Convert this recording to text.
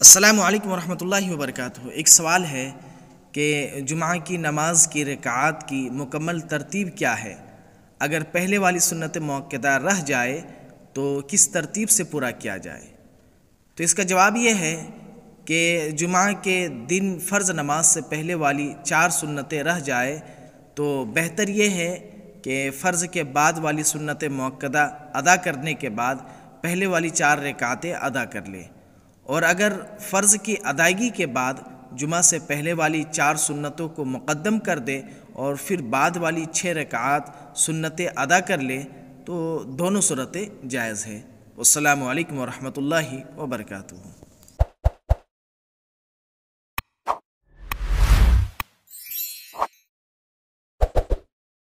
अस्सलाम वालेकुम रहमतुल्लाहि एक सवाल है कि जुमा की नमाज की रकात की मुकम्मल तरतीब क्या है अगर पहले वाली सुन्नत मौक़दा रह जाए तो किस तरतीब से पूरा किया जाए तो इसका जवाब यह है कि जुमा के दिन फ़र्ज़ नमाज से पहले वाली चार सुन्नतें रह जाए तो बेहतर ये है कि फ़र्ज़ के बाद वाली सुन्नत मौक़दा अदा करने के बाद पहले वाली चार रकातें अदा कर लें और अगर फ़र्ज़ की अदायगी के बाद जुमा से पहले वाली चार सुन्नतों को मुक़दम कर दे और फिर बाद वाली छः रकात सुन्नतें अदा कर ले तो दोनों सूरतें जायज़ हैं अल्लाम वरहमल वर्का